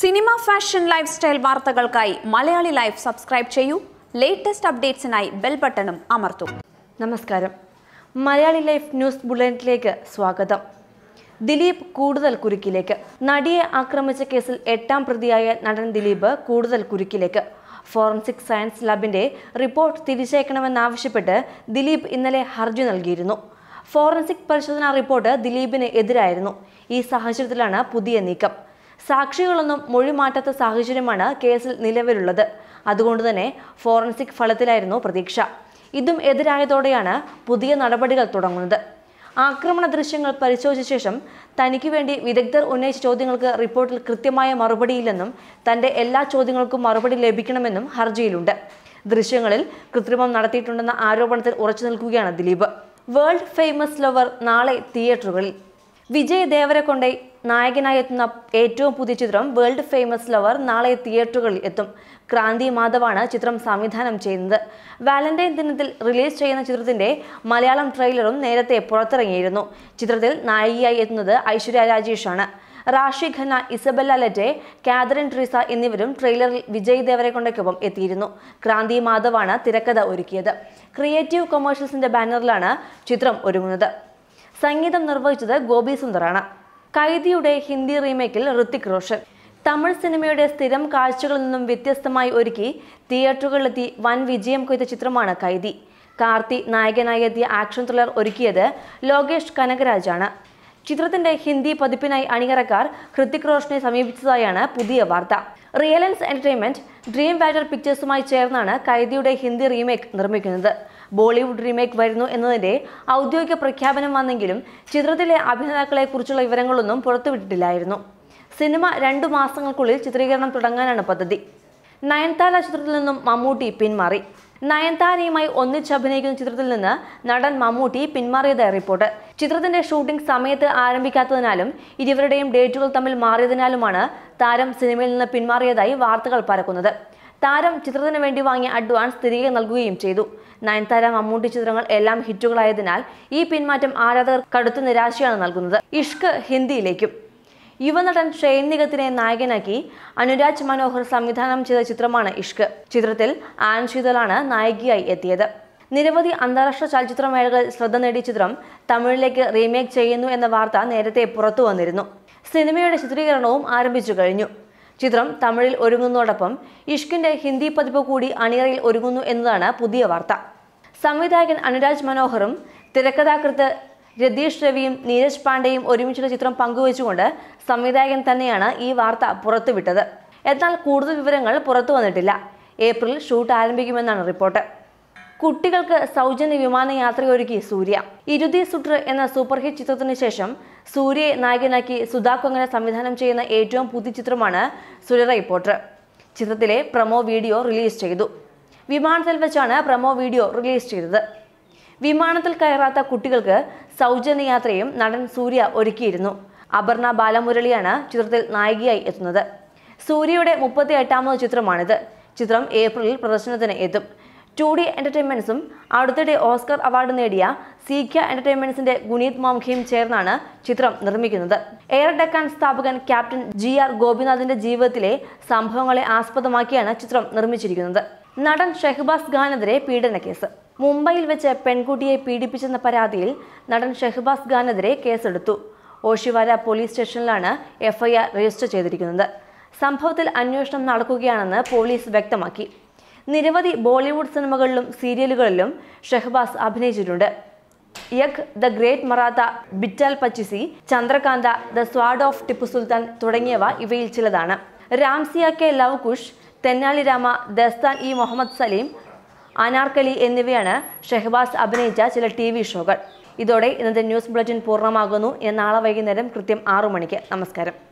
cinema fashion lifestyle വാർത്തകൾക്കായി Malayali life subscribe ചെയ്യൂ latest അപ്ഡേറ്റ്സിനായി ബെൽ ബട്ടണും അമർത്തും നമസ്കാരം മലയാളി ലൈഫ് ന്യൂസ് ബുള്ളറ്റിലേക്ക് സ്വാഗതം ദിലീപ് കൂടുതൽ കുരുക്കിലേക്ക് നടിയെ ആക്രമിച്ച കേസിൽ എട്ടാം പ്രതിയായ നടൻ ദിലീപ് കൂടുതൽ കുരുക്കിലേക്ക് ഫോറൻസിക് സയൻസ് ലാബിന്റെ റിപ്പോർട്ട് തിരിച്ചയക്കണമെന്നാവശ്യപ്പെട്ട് ദിലീപ് ഇന്നലെ ഹർജി നൽകിയിരുന്നു ഫോറൻസിക് പരിശോധനാ റിപ്പോർട്ട് ദിലീപിന് എതിരായിരുന്നു ഈ സാഹചര്യത്തിലാണ് പുതിയ നീക്കം സാക്ഷികളൊന്നും മൊഴിമാറ്റാത്ത സാഹചര്യമാണ് കേസിൽ നിലവിലുള്ളത് അതുകൊണ്ട് തന്നെ ഫോറൻസിക് ഫലത്തിലായിരുന്നു പ്രതീക്ഷ ഇതും എതിരായതോടെയാണ് പുതിയ നടപടികൾ തുടങ്ങുന്നത് ആക്രമണ ദൃശ്യങ്ങൾ പരിശോധിച്ച ശേഷം തനിക്ക് വേണ്ടി വിദഗ്ധർ ഉന്നയിച്ച ചോദ്യങ്ങൾക്ക് റിപ്പോർട്ടിൽ കൃത്യമായ മറുപടിയില്ലെന്നും തന്റെ എല്ലാ ചോദ്യങ്ങൾക്കും മറുപടി ലഭിക്കണമെന്നും ഹർജിയിലുണ്ട് ദൃശ്യങ്ങളിൽ കൃത്രിമം നടത്തിയിട്ടുണ്ടെന്ന ആരോപണത്തിൽ ഉറച്ചു നിൽക്കുകയാണ് ദിലീപ് വേൾഡ് ഫേമസ് ലവർ നാളെ തിയേറ്ററുകളിൽ വിജയ് ദേവരെ കൊണ്ടേ നായകനായി എത്തുന്ന ഏറ്റവും പുതിയ ചിത്രം വേൾഡ് ഫേമസ് ലവർ നാളെ തിയേറ്ററുകളിൽ എത്തും ക്രാന്തി മാധവാണ് ചിത്രം സംവിധാനം ചെയ്യുന്നത് വാലന്റൈൻ ദിനത്തിൽ റിലീസ് ചെയ്യുന്ന ചിത്രത്തിന്റെ മലയാളം ട്രെയിലറും നേരത്തെ പുറത്തിറങ്ങിയിരുന്നു ചിത്രത്തിൽ നായികയായി എത്തുന്നത് ഐശ്വര്യ രാജേഷാണ് Raashii Khanna Isabelle Leite Catherine Tresa എന്നിവരും ട്രെയിലറിൽ വിജയ് ദേവരക്കൊണ്ടയ്ക്കൊപ്പം എത്തിയിരുന്നു ക്രാന്തി മാധവാണ് തിരക്കഥ ഒരുക്കിയത് ക്രിയേറ്റീവ് കൊമേഴ്ഷ്യൽസിന്റെ ബാനറിലാണ് ചിത്രം ഒരുങ്ങുന്നത് സംഗീതം നിർവഹിച്ചത് ഗോപി സുന്ദറാണ് കൈതിയുടെ ഹിന്ദി റീമേക്കിൽ ഋത്തിക് റോഷൻ തമിഴ് സിനിമയുടെ സ്ഥിരം കാഴ്ചകളിൽ നിന്നും വ്യത്യസ്തമായി ഒരുക്കി തിയേറ്ററുകളിലെത്തി വൻ വിജയം കൊയ്ത ചിത്രമാണ് കൈതി കാർത്തി നായകനായി എത്തിയ ആക്ഷൻ ത്രില്ലർ ഒരുക്കിയത് ലോകേഷ് കനകരാജാണ് ചിത്രത്തിന്റെ ഹിന്ദി പതിപ്പിനായി അണിയറക്കാർ ഹൃത്തിക് റോഷനെ സമീപിച്ചതായാണ് പുതിയ വാർത്ത റിയലൻസ് എന്റർടൈൻമെന്റ് ഡ്രീം വാറ്റർ പിക്ചേഴ്സുമായി ചേർന്നാണ് കൈദിയുടെ ഹിന്ദി റീമേക്ക് നിർമ്മിക്കുന്നത് ബോളിവുഡ് റീമേക്ക് വരുന്നു എന്നതിന്റെ ഔദ്യോഗിക പ്രഖ്യാപനം വന്നെങ്കിലും ചിത്രത്തിലെ അഭിനേതാക്കളെക്കുറിച്ചുള്ള വിവരങ്ങളൊന്നും പുറത്തുവിട്ടിട്ടില്ലായിരുന്നു സിനിമ രണ്ടു മാസങ്ങൾക്കുള്ളിൽ ചിത്രീകരണം തുടങ്ങാനാണ് പദ്ധതി നയൻതാര ചിത്രത്തിൽ നിന്നും മമ്മൂട്ടി പിന്മാറി നയൻതാരയുമായി ഒന്നിച്ചഭിനയിക്കുന്ന ചിത്രത്തിൽ നിന്ന് നടൻ മമ്മൂട്ടി പിന്മാറിയതായി റിപ്പോർട്ട് ചിത്രത്തിന്റെ ഷൂട്ടിംഗ് സമയത്ത് ആരംഭിക്കാത്തതിനാലും ഇരുവരുടെയും ഡേറ്റുകൾ തമ്മിൽ മാറിയതിനാലുമാണ് താരം സിനിമയിൽ നിന്ന് പിന്മാറിയതായി വാർത്തകൾ പരക്കുന്നത് താരം ചിത്രത്തിനു വേണ്ടി വാങ്ങിയ അഡ്വാൻസ് തിരികെ നൽകുകയും ചെയ്തു നയൻതാര മമ്മൂട്ടി ചിത്രങ്ങൾ എല്ലാം ഹിറ്റുകളായതിനാൽ ഈ പിന്മാറ്റം ആരാധകർ കടുത്ത നിരാശയാണ് നൽകുന്നത് ഇഷ്ക് ഹിന്ദിയിലേക്കും യുവനടൻ ഷെയ്ൻ നിഗത്തിനെ നായകനാക്കി അനുരാജ് മനോഹർ സംവിധാനം ചെയ്ത ചിത്രമാണ് ഇഷ്ക് ചിത്രത്തിൽ ആൻ ശീതലാണ് നായികയായി എത്തിയത് നിരവധി അന്താരാഷ്ട്ര ചലച്ചിത്ര മേളകളിൽ ശ്രദ്ധ നേടിയ ചിത്രം തമിഴിലേക്ക് റീമേക്ക് ചെയ്യുന്നു എന്ന വാർത്ത നേരത്തെ പുറത്തു വന്നിരുന്നു സിനിമയുടെ ചിത്രീകരണവും ആരംഭിച്ചു കഴിഞ്ഞു ചിത്രം തമിഴിൽ ഒരുങ്ങുന്നതോടൊപ്പം ഇഷ്കിന്റെ ഹിന്ദി പതിപ്പ് കൂടി അണിയറയിൽ ഒരുങ്ങുന്നു എന്നതാണ് പുതിയ വാർത്ത സംവിധായകൻ അനുരാജ് മനോഹറും തിരക്കഥാകൃത്ത് രതീഷ് രവിയും നീരജ് പാണ്ഡെയും ഒരുമിച്ചുള്ള ചിത്രം പങ്കുവച്ചുകൊണ്ട് സംവിധായകൻ തന്നെയാണ് ഈ വാർത്ത പുറത്തുവിട്ടത് എന്നാൽ കൂടുതൽ വിവരങ്ങൾ പുറത്തു വന്നിട്ടില്ല ഏപ്രിൽ ഷൂട്ട് ആരംഭിക്കുമെന്നാണ് റിപ്പോർട്ട് കുട്ടികൾക്ക് സൗജന്യ ഒരുക്കി സൂര്യ ഇരുതി സുട്ര് എന്ന സൂപ്പർ ഹിറ്റ് ചിത്രത്തിന് ശേഷം സൂര്യയെ നായകനാക്കി സുധാക്കു അങ്ങനെ സംവിധാനം ചെയ്യുന്ന ഏറ്റവും പുതിയ ചിത്രമാണ് സുര റിപ്പോർട്ടർ ചിത്രത്തിലെ പ്രമോ വീഡിയോ റിലീസ് ചെയ്തു വിമാനത്തിൽ വെച്ചാണ് പ്രമോ വീഡിയോ റിലീസ് ചെയ്തത് വിമാനത്തിൽ കയറാത്ത കുട്ടികൾക്ക് സൗജന്യ യാത്രയും നടൻ സൂര്യ ഒരുക്കിയിരുന്നു അപർണ ബാലമുരളിയാണ് ചിത്രത്തിൽ നായികയായി എത്തുന്നത് സൂര്യയുടെ മുപ്പത്തി എട്ടാമത് ചിത്രമാണിത് ചിത്രം ഏപ്രിലിൽ പ്രദർശനത്തിന് എത്തും ടു ഡി എൻ്റർടൈൻമെൻറ്റ്സും അടുത്തിടെ ഓസ്കർ അവാർഡ് നേടിയ സീഖ്യ എൻ്റർടൈൻമെൻറ്റ്സിൻ്റെ ഗുനീത് മോംഖയും ചേർന്നാണ് ചിത്രം നിർമ്മിക്കുന്നത് എയർ ഡെക്കാൻ സ്ഥാപകൻ ക്യാപ്റ്റൻ ജി ആർ ഗോപിനാഥിൻ്റെ ജീവിതത്തിലെ സംഭവങ്ങളെ ആസ്പദമാക്കിയാണ് ചിത്രം നിർമ്മിച്ചിരിക്കുന്നത് നടൻ ഷെഹ്ബാസ് ഖാനെതിരെ പീഡന കേസ് മുംബൈയിൽ വെച്ച് പെൺകുട്ടിയെ പീഡിപ്പിച്ചെന്ന പരാതിയിൽ നടൻ ഷെഹ്ബാസ് ഖാനെതിരെ കേസെടുത്തു ഓഷിവാര പോലീസ് സ്റ്റേഷനിലാണ് എഫ്ഐആർ രജിസ്റ്റർ ചെയ്തിരിക്കുന്നത് സംഭവത്തിൽ അന്വേഷണം നടക്കുകയാണെന്ന് പോലീസ് വ്യക്തമാക്കി നിരവധി ബോളിവുഡ് സിനിമകളിലും സീരിയലുകളിലും ഷെഹ്ബാസ് അഭിനയിച്ചിട്ടുണ്ട് Yug the great Maratha Betaal Pachisi Chandrakanta the sword of Tipu Sultan തുടങ്ങിയവ ഇവയിൽ ചിലതാണ് രാംസിയ കെ ലവ് കുഷ് തെന്നാലി രാമ ദസ്താൻ ഇ മുഹമ്മദ് സലീം അനാർക്കലി എന്നിവയാണ് ഷെഹ്ബാസ് അഭിനയിച്ച ചില ടി വി ഷോകൾ ഇതോടെ ഇന്നത്തെ ന്യൂസ് ബുള്ളറ്റിൻ പൂർണ്ണമാകുന്നു നാളെ വൈകുന്നേരം കൃത്യം ആറു മണിക്ക് നമസ്കാരം